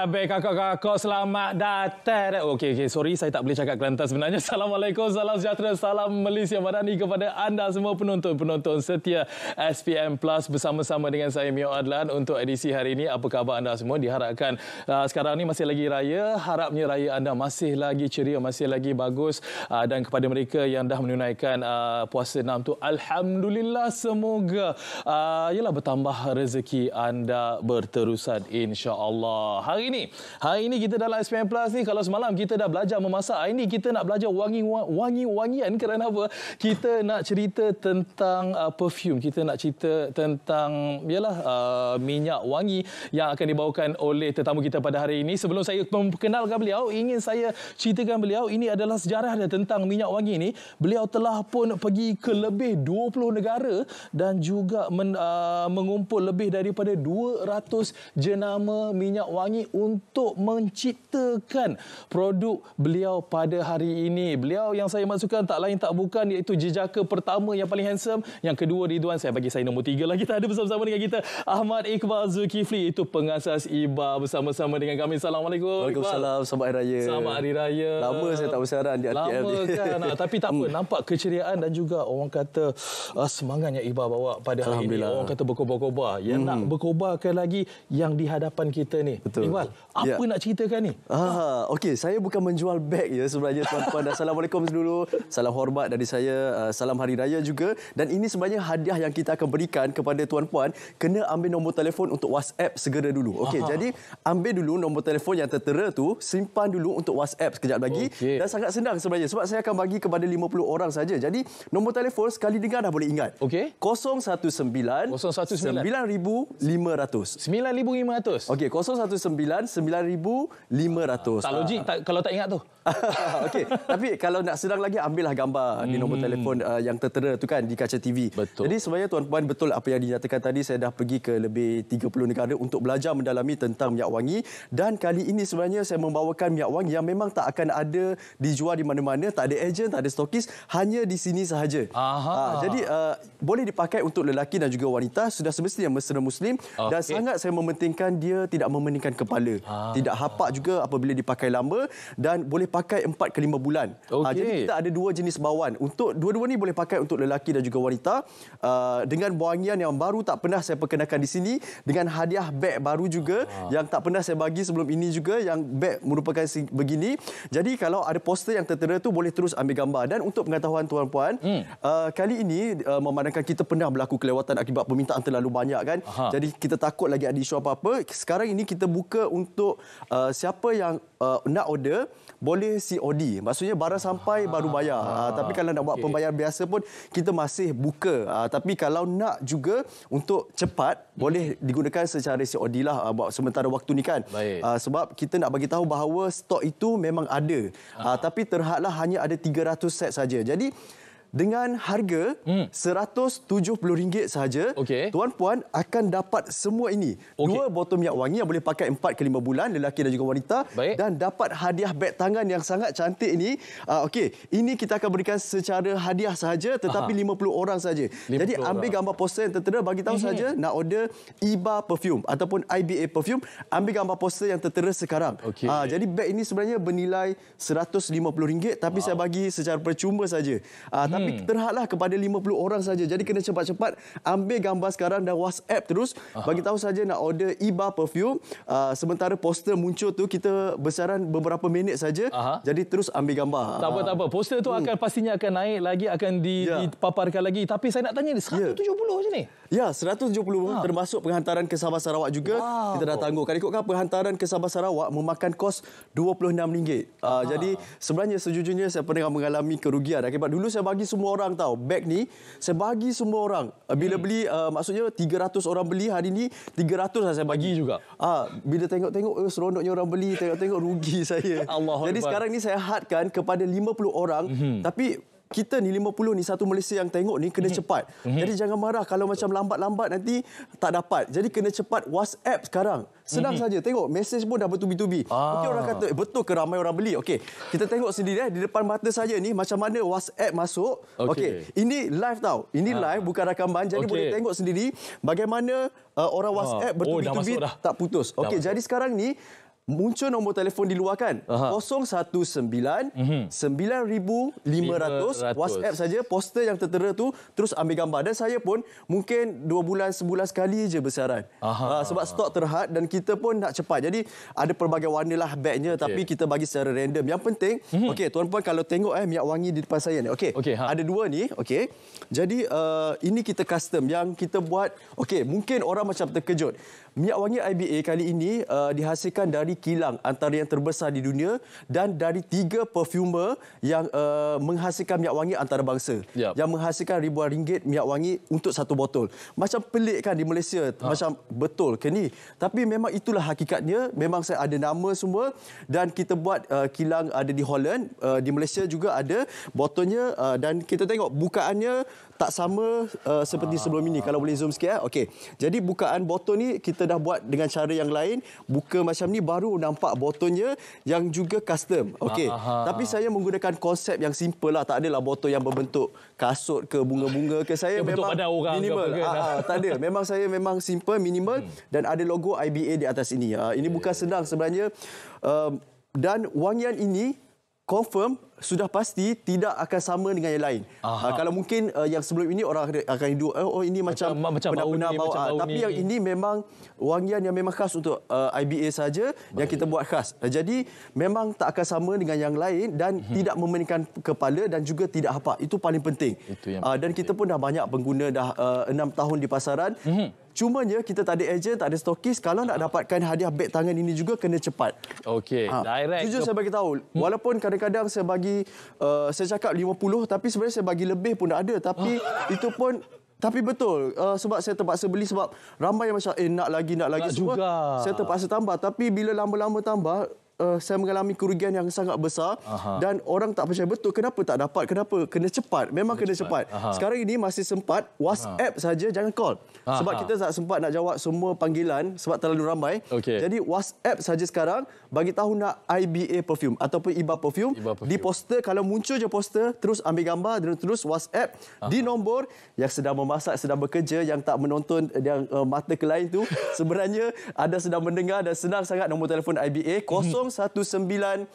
Habis kakak-kakak selamat datang. Okey, okey. Sorry, saya tak boleh cakap Kelantan sebenarnya. Assalamualaikum, salam sejahtera, salam Malaysia Madani kepada anda semua penonton-penonton setia SPM Plus bersama-sama dengan saya, Mio Adlan untuk edisi hari ini. Apa khabar anda semua? Diharapkan uh, sekarang ni masih lagi raya. Harapnya raya anda masih lagi ceria, masih lagi bagus. Uh, dan kepada mereka yang dah menunaikan uh, puasa enam tu, Alhamdulillah semoga uh, yalah bertambah rezeki anda berterusan insya Allah. Hari ini. Hari ini kita dalam SPM Plus ni kalau semalam kita dah belajar memasak, hari ini kita nak belajar wangi-wangi-wangian kerana apa? Kita nak cerita tentang uh, perfume. Kita nak cerita tentang yalah uh, minyak wangi yang akan dibawakan oleh tetamu kita pada hari ini. Sebelum saya memperkenalkan beliau, ingin saya ceritakan beliau ini adalah sejarah dia tentang minyak wangi ini. Beliau telah pun pergi ke lebih 20 negara dan juga men, uh, mengumpul lebih daripada 200 jenama minyak wangi untuk menciptakan produk beliau pada hari ini. Beliau yang saya masukkan tak lain tak bukan iaitu jejaka pertama yang paling handsome. Yang kedua di Ridwan saya bagi saya nombor tiga lagi. Kita ada bersama-sama dengan kita Ahmad Iqbal Zulkifli itu pengasas IBA bersama-sama dengan kami. Assalamualaikum. Waalaikumsalam. Selamat Hari Raya. Selamat Hari Raya. Lama saya tak bersiaran di RTM Lama ni. kan. tapi tak apa. Hmm. Nampak keceriaan dan juga orang kata uh, ah, semangat yang Iba bawa pada hari ini. Orang kata berkobar-kobar. Yang hmm. nak berkobarkan lagi yang di hadapan kita ni. Betul. Iqbal, apa yeah. nak ceritakan ni? Ah, okey, saya bukan menjual beg ya sebenarnya tuan-tuan. Assalamualaikum dulu. Salam hormat dari saya, ah, salam hari raya juga dan ini sebenarnya hadiah yang kita akan berikan kepada tuan-puan. Kena ambil nombor telefon untuk WhatsApp segera dulu. Okey, jadi ambil dulu nombor telefon yang tertera tu, simpan dulu untuk WhatsApp sekejap lagi. Okay. Dan sangat senang sebenarnya sebab saya akan bagi kepada 50 orang saja. Jadi nombor telefon sekali dengar dah boleh ingat. Okey. 019 019 9500. 9500. Okey, 019 019 9500 dan 9500. Tak logik tak, kalau tak ingat tu. Okey, tapi kalau nak senang lagi ambillah gambar hmm. di nombor hmm. telefon uh, yang tertera tu kan di kaca TV. Betul. Jadi sebenarnya tuan puan betul apa yang dinyatakan tadi saya dah pergi ke lebih 30 negara untuk belajar mendalami tentang minyak wangi dan kali ini sebenarnya saya membawakan minyak wangi yang memang tak akan ada dijual di mana-mana, tak ada ejen, tak ada stokis, hanya di sini sahaja. Uh, jadi uh, boleh dipakai untuk lelaki dan juga wanita sudah semestinya mesra muslim okay. dan sangat saya mementingkan dia tidak memeningkan kepala kepala. Ha. Ah. Tidak hapak juga apabila dipakai lama dan boleh pakai 4 ke 5 bulan. Okay. Ah, ha, jadi kita ada dua jenis bawan. Untuk dua-dua ni boleh pakai untuk lelaki dan juga wanita. Uh, dengan buangian yang baru tak pernah saya perkenalkan di sini dengan hadiah beg baru juga ha. yang tak pernah saya bagi sebelum ini juga yang beg merupakan begini. Jadi kalau ada poster yang tertera tu boleh terus ambil gambar dan untuk pengetahuan tuan-puan, hmm. uh, kali ini uh, memandangkan kita pernah berlaku kelewatan akibat permintaan terlalu banyak kan. Aha. Jadi kita takut lagi ada isu apa-apa. Sekarang ini kita buka untuk uh, siapa yang uh, nak order boleh COD maksudnya barang sampai ah, baru bayar ah, uh, tapi kalau nak buat pembayaran biasa pun kita masih buka uh, tapi kalau nak juga untuk cepat hmm. boleh digunakan secara COD lah uh, buat sementara waktu ni kan uh, sebab kita nak bagi tahu bahawa stok itu memang ada ah. uh, tapi terhadlah hanya ada 300 set saja jadi dengan harga hmm. RM170 sahaja, okay. tuan puan akan dapat semua ini. Okay. Dua botol minyak wangi yang boleh pakai 4 ke 5 bulan lelaki dan juga wanita Baik. dan dapat hadiah beg tangan yang sangat cantik ini. Uh, okey, ini kita akan berikan secara hadiah sahaja tetapi Aha. 50 orang sahaja. 50 Jadi ambil orang. gambar poster yang tertera bagi tahu mhm. sahaja nak order IBA perfume ataupun IBA perfume, ambil gambar poster yang tertera sekarang. Okay. Uh, ah, jadi beg ini sebenarnya bernilai RM150 tapi wow. saya bagi secara percuma saja. Uh, ah, tapi hmm. terhadlah kepada 50 orang saja. Jadi kena cepat-cepat ambil gambar sekarang dan WhatsApp terus. Aha. Bagi tahu saja nak order Iba Perfume. Uh, sementara poster muncul tu kita besaran beberapa minit saja. Jadi terus ambil gambar. Tak apa, tak apa. Poster tu hmm. akan pastinya akan naik lagi. Akan di, ya. dipaparkan lagi. Tapi saya nak tanya, 170 ya. je ni? Ya, 170 ha. termasuk penghantaran ke Sabah Sarawak juga. Wow. Kita dah tangguh. Kan ikutkan penghantaran ke Sabah Sarawak memakan kos RM26. Uh, ah, jadi sebenarnya sejujurnya saya pernah mengalami kerugian. Akibat dulu saya bagi semua orang tahu beg ni saya bagi semua orang uh, bila hmm. beli uh, maksudnya 300 orang beli hari ni 300 lah saya bagi hmm. juga ah uh, bila tengok-tengok eh, seronoknya orang beli tengok-tengok rugi saya Allah jadi Allah. sekarang ni saya hadkan kepada 50 orang hmm. tapi kita ni 50 ni satu Malaysia yang tengok ni kena mm -hmm. cepat. Mm -hmm. Jadi jangan marah kalau macam lambat-lambat nanti tak dapat. Jadi kena cepat WhatsApp sekarang. Senang mm -hmm. saja. Tengok, message pun dah bertubi-tubi. Ah. Okey orang ah. kata, eh, betul ke ramai orang beli? Okey, kita tengok sendiri eh, di depan mata saya ni macam mana WhatsApp masuk. Okey, okay. ini live tau. Ini ah. live, bukan rakaman. Jadi okay. boleh tengok sendiri bagaimana uh, orang ah. WhatsApp ah. bertubi-tubi tak putus. Okey, jadi sekarang ni muncul nombor telefon di luar kan? Aha. 019 9500 mhm. WhatsApp saja poster yang tertera tu terus ambil gambar dan saya pun mungkin 2 bulan sebulan sekali je besaran. Aha. Aha. Sebab stok terhad dan kita pun nak cepat. Jadi ada pelbagai warna lah bagnya okay. tapi kita bagi secara random. Yang penting mm-hmm. okey tuan-puan kalau tengok eh minyak wangi di depan saya ni. Okey. Okay, ha. Ada dua ni. Okey. Jadi uh, ini kita custom yang kita buat okey mungkin orang macam terkejut. Minyak wangi IBA kali ini uh, dihasilkan dari kilang antara yang terbesar di dunia dan dari tiga perfumer yang uh, menghasilkan minyak wangi antarabangsa yep. yang menghasilkan ribuan ringgit minyak wangi untuk satu botol. Macam pelik kan di Malaysia, ha. macam betul ke ni? Tapi memang itulah hakikatnya, memang saya ada nama semua dan kita buat uh, kilang ada di Holland, uh, di Malaysia juga ada botolnya uh, dan kita tengok bukaannya tak sama uh, seperti ah. sebelum ini. Kalau boleh zoom sikit. Eh? Okay. Jadi bukaan botol ni kita dah buat dengan cara yang lain. Buka macam ni baru nampak botolnya yang juga custom. Okay. Ah, ah, ah. Tapi saya menggunakan konsep yang simple lah. Tak adalah botol yang berbentuk kasut ke bunga-bunga ke. Saya yang memang minimal. Ke ah, ah, tak ada. Memang saya memang simple, minimal. Hmm. Dan ada logo IBA di atas ini. Ah, ini okay. bukan senang sebenarnya. Uh, dan wangian ini confirm sudah pasti tidak akan sama dengan yang lain. Ah, Aha. Kalau mungkin eh, yang sebelum ini orang akan hidup, oh, oh ini macam, benar-benar ah, bau. Ah, tapi ini. yang ini memang wangian yang memang khas untuk uh, eh, IBA saja yang kita buat khas. Jadi memang tak akan sama dengan yang lain dan hmm. tidak memenikan kepala dan juga tidak hapak. Itu paling penting. Itu yang uh, dan kita pun dah banyak pengguna dah enam tahun di pasaran. Hmm. Cumanya kita tak ada ejen, tak ada stokis. Kalau nak dapatkan hadiah beg tangan ini juga kena cepat. Okey, ha. direct. Jujur saya bagi tahu, hmm. walaupun kadang-kadang saya bagi bagi uh, saya cakap 50 tapi sebenarnya saya bagi lebih pun ada tapi ah. itu pun tapi betul uh, sebab saya terpaksa beli sebab ramai yang macam eh nak lagi nak lagi nak semua juga. saya terpaksa tambah tapi bila lama-lama tambah uh, saya mengalami kerugian yang sangat besar Aha. dan orang tak percaya betul kenapa tak dapat kenapa kena cepat memang kena, kena cepat, cepat. sekarang ini masih sempat WhatsApp saja jangan call Aha. sebab kita tak sempat nak jawab semua panggilan sebab terlalu ramai okay. jadi WhatsApp saja sekarang bagi tahu nak IBA perfume ataupun IBA perfume, Iba perfume. di poster kalau muncul je poster terus ambil gambar dan terus WhatsApp Aha. di nombor yang sedang memasak sedang bekerja yang tak menonton yang uh, mata kelain tu sebenarnya ada sedang mendengar dan senang sangat nombor telefon IBA 0 9,500.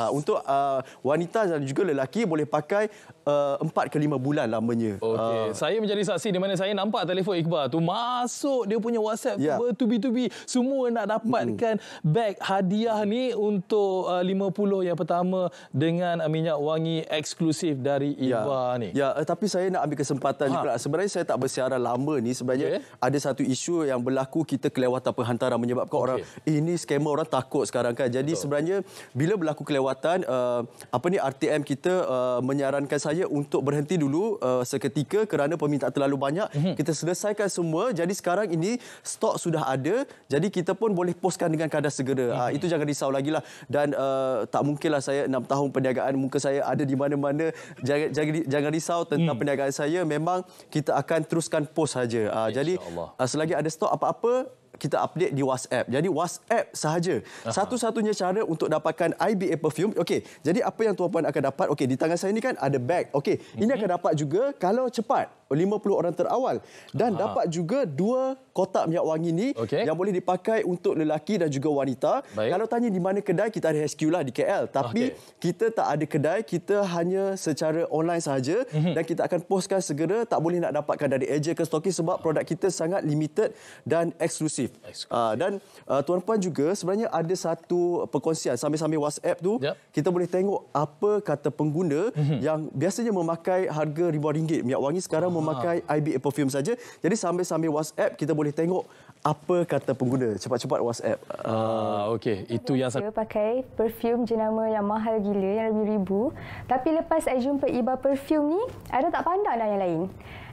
Ha, untuk uh, wanita dan juga lelaki boleh pakai uh, ke lima bulan lamanya. Okay. Uh. Ha. Saya menjadi saksi di mana saya nampak telefon Iqbal tu masuk dia punya WhatsApp yeah. bertubi-tubi. Semua nak dapatkan mm. beg hadiah ni untuk uh, 50 yang pertama dengan minyak wangi eksklusif dari ya. Iqbal yeah. ni. Ya, yeah. uh, tapi saya nak ambil kesempatan ha. juga. Sebenarnya saya tak bersiaran lama ni. Sebenarnya okay. ada satu isu yang berlaku kita kelewatan penghantaran menyebabkan okay. orang Eh, ini skema orang takut sekarang kan. Jadi Betul. sebenarnya bila berlaku kelewatan uh, apa ni RTM kita uh, menyarankan saya untuk berhenti dulu uh, seketika kerana peminta terlalu banyak. Mm -hmm. Kita selesaikan semua. Jadi sekarang ini stok sudah ada. Jadi kita pun boleh postkan dengan kadar segera. Mm -hmm. uh, itu jangan risau lagi lah. Dan uh, tak lah saya 6 tahun perniagaan muka saya ada di mana-mana. Jangan, jangan, jangan risau tentang mm. perniagaan saya. Memang kita akan teruskan post saja. Uh, jadi uh, selagi ada stok apa-apa kita update di WhatsApp. Jadi WhatsApp sahaja. Satu-satunya cara untuk dapatkan IBA perfume. Okey, jadi apa yang tuan-puan akan dapat? Okey, di tangan saya ini kan ada bag. Okey, ini mhm. akan dapat juga kalau cepat. 50 orang terawal dan Aha. dapat juga dua kotak minyak wangi ni okay. yang boleh dipakai untuk lelaki dan juga wanita. Baik. Kalau tanya di mana kedai kita ada HQ lah di KL tapi okay. kita tak ada kedai, kita hanya secara online sahaja mhm. dan kita akan postkan segera tak boleh nak dapatkan dari ejen ke stokis sebab produk kita sangat limited dan eksklusif. Uh, dan uh, tuan puan juga sebenarnya ada satu perkongsian sambil-sambil WhatsApp tu yep. kita boleh tengok apa kata pengguna mhm. yang biasanya memakai harga ribuan ringgit minyak wangi sekarang memakai ha. Ah. IB Apple saja. Jadi sambil-sambil WhatsApp kita boleh tengok apa kata pengguna. Cepat-cepat WhatsApp. Ah, okey. Itu yang saya pakai perfume jenama yang mahal gila yang lebih ribu. Tapi lepas saya jumpa Iba Perfume ni, ada tak pandang dah yang lain.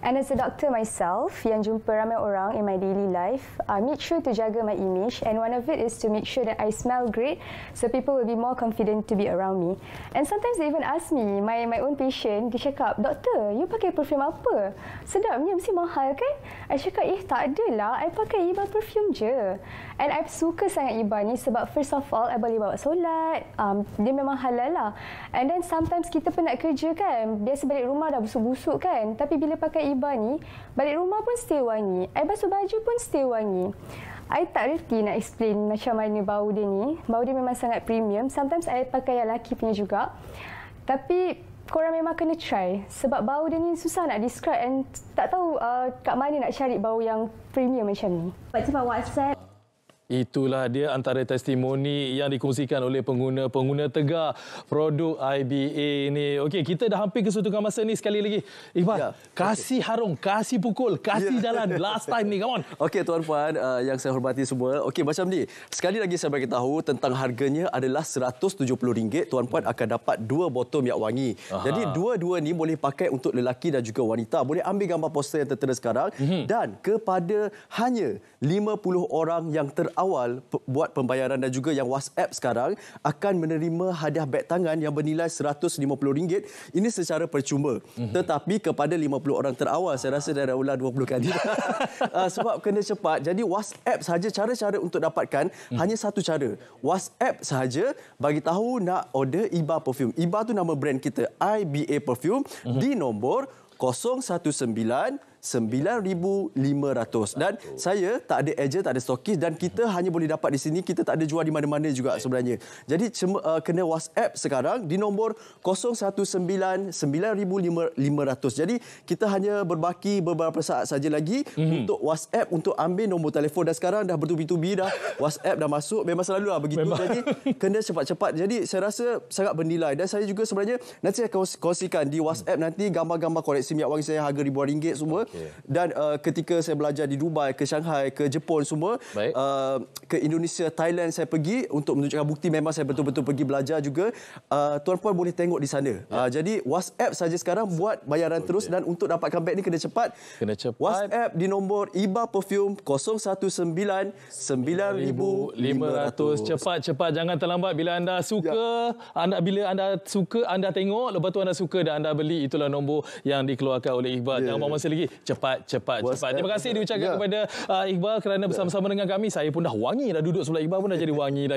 And as a doctor myself, yang jumpa ramai orang in my daily life, I make sure to jaga my image. And one of it is to make sure that I smell great, so people will be more confident to be around me. And sometimes they even ask me, my my own patient, dia cakap, Doktor, you pakai perfume apa? Sedap Sedapnya, mesti mahal kan? I cakap, eh tak adalah, I pakai Iba perfume je. And I suka sangat Iba ni sebab first of all, I boleh bawa solat, um, dia memang halal lah. And then sometimes kita penat kerja kan, biasa balik rumah dah busuk-busuk kan, tapi bila pakai Iba ni, balik rumah pun stay wangi. I basuh baju pun stay wangi. I tak reti nak explain macam mana bau dia ni. Bau dia memang sangat premium. Sometimes I pakai yang lelaki punya juga. Tapi korang memang kena try. Sebab bau dia ni susah nak describe and tak tahu uh, kat mana nak cari bau yang premium macam ni. Sebab tu WhatsApp. Itulah dia antara testimoni yang dikongsikan oleh pengguna-pengguna tegar produk IBA ini. Okey, kita dah hampir ke sudut masa ni sekali lagi. Iqbal, yeah. Ya, kasih okay. harung, kasih pukul, kasih yeah. jalan last time ni. Come on. Okey, tuan puan uh, yang saya hormati semua. Okey, macam ni. Sekali lagi saya bagi tahu tentang harganya adalah RM170. Tuan puan hmm. akan dapat dua botol minyak wangi. Aha. Jadi dua-dua ni boleh pakai untuk lelaki dan juga wanita. Boleh ambil gambar poster yang tertera sekarang hmm. dan kepada hanya 50 orang yang ter awal buat pembayaran dan juga yang WhatsApp sekarang akan menerima hadiah beg tangan yang bernilai RM150. Ini secara percuma. Mm -hmm. Tetapi kepada 50 orang terawal, saya rasa dah dah ulang 20 kali. Sebab kena cepat. Jadi WhatsApp saja cara-cara untuk dapatkan mm. hanya satu cara. WhatsApp saja bagi tahu nak order Iba Perfume. Iba tu nama brand kita. IBA Perfume mm -hmm. di nombor 019 9500 dan saya tak ada ejen tak ada stokis dan kita hmm. hanya boleh dapat di sini kita tak ada jual di mana-mana juga sebenarnya jadi uh, kena WhatsApp sekarang di nombor 019-9500 jadi kita hanya berbaki beberapa saat saja lagi hmm untuk WhatsApp untuk ambil nombor telefon dan sekarang dah bertubi-tubi dah WhatsApp dah masuk memang selalu lah begitu memang. jadi kena cepat-cepat jadi saya rasa sangat bernilai dan saya juga sebenarnya nanti saya kongsikan di WhatsApp nanti gambar-gambar koleksi minyak wangi saya harga ribuan ringgit semua dan uh, ketika saya belajar di Dubai ke Shanghai ke Jepun semua Uh, ke Indonesia Thailand saya pergi untuk menunjukkan bukti memang saya betul-betul pergi belajar juga uh, tuan-puan boleh tengok di sana ya. uh, jadi WhatsApp saja sekarang buat bayaran okay. terus dan untuk dapat beg ni kena cepat kena cepat WhatsApp di nombor Iba Perfume 019 9500 cepat-cepat jangan terlambat bila anda suka ya. anda bila anda suka anda tengok lepas tu anda suka dan anda beli itulah nombor yang dikeluarkan oleh Iba ya. jangan buang masa lagi cepat cepat What's cepat. Terima kasih diucapkan ya. kepada uh, Iqbal kerana bersama-sama yeah. dengan kami. Saya pun dah wangi dah duduk sebelah Iqbal pun dah jadi wangi dah.